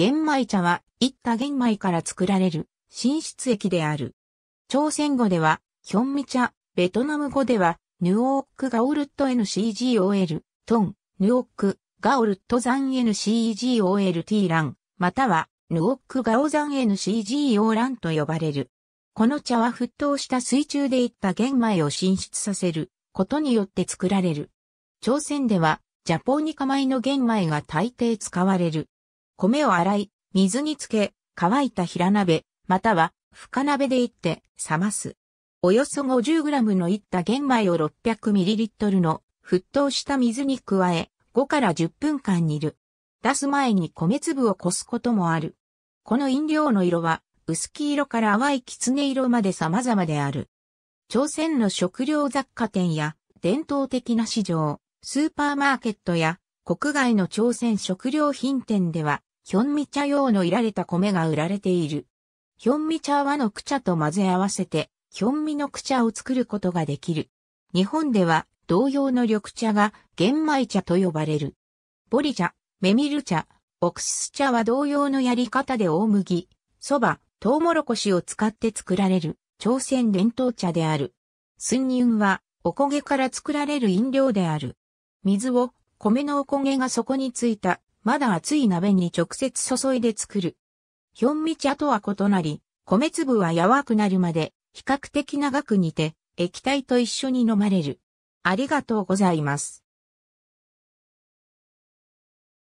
玄米茶は、いった玄米から作られる、浸出液である。朝鮮語では、ヒョンミ茶、ベトナム語では、ヌオークガオルット NCGOL、トン、ヌオーク、ガオルットザン NCGOLT ラン、または、ヌオックガオザン NCGO ランと呼ばれる。この茶は沸騰した水中でいった玄米を浸出させることによって作られる。朝鮮では、ジャポニカ米の玄米が大抵使われる。米を洗い、水につけ、乾いた平鍋、または深鍋でいって冷ます。およそ 50g のいった玄米を 600ml の沸騰した水に加え、5から10分間煮る。出す前に米粒をこすこともある。この飲料の色は薄黄色から淡い狐色まで様々である。朝鮮の食料雑貨店や伝統的な市場、スーパーマーケットや国外の朝鮮食料品店ではヒョンミ茶用のいられた米が売られている。ヒョンミ茶はのく茶と混ぜ合わせて、ヒョンミのく茶を作ることができる。日本では同様の緑茶が玄米茶と呼ばれる。ボリ茶、メミル茶、オクシス茶は同様のやり方で大麦、蕎麦、トウモロコシを使って作られる朝鮮伝統茶である。寸ンはおこげから作られる飲料である。水を米のおこげが底についたまだ熱い鍋に直接注いで作る。ひょんみ茶とは異なり、米粒は柔くなるまで、比較的長く煮て、液体と一緒に飲まれる。ありがとうございます。